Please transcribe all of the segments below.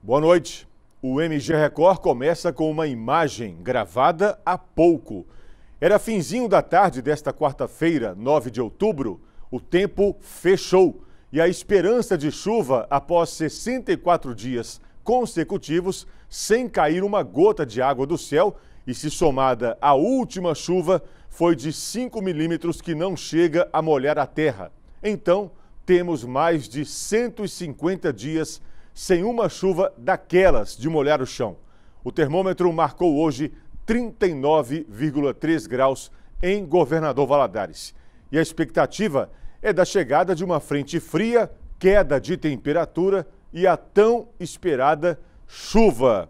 Boa noite. O MG Record começa com uma imagem gravada há pouco. Era finzinho da tarde desta quarta-feira, 9 de outubro. O tempo fechou e a esperança de chuva após 64 dias consecutivos sem cair uma gota de água do céu e se somada à última chuva foi de 5 milímetros que não chega a molhar a terra. Então, temos mais de 150 dias sem uma chuva daquelas de molhar o chão. O termômetro marcou hoje 39,3 graus em Governador Valadares. E a expectativa é da chegada de uma frente fria, queda de temperatura e a tão esperada chuva.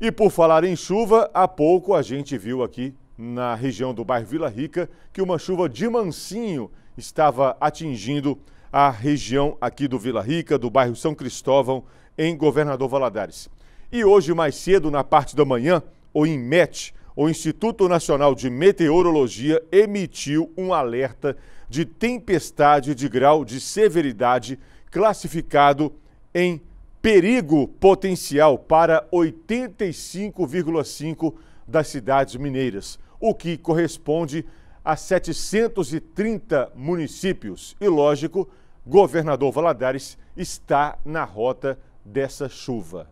E por falar em chuva, há pouco a gente viu aqui na região do bairro Vila Rica que uma chuva de mansinho estava atingindo a região aqui do Vila Rica, do bairro São Cristóvão em Governador Valadares. E hoje, mais cedo, na parte da manhã, o INMET, o Instituto Nacional de Meteorologia, emitiu um alerta de tempestade de grau de severidade classificado em perigo potencial para 85,5 das cidades mineiras, o que corresponde a 730 municípios. E lógico, governador Valadares está na rota dessa chuva.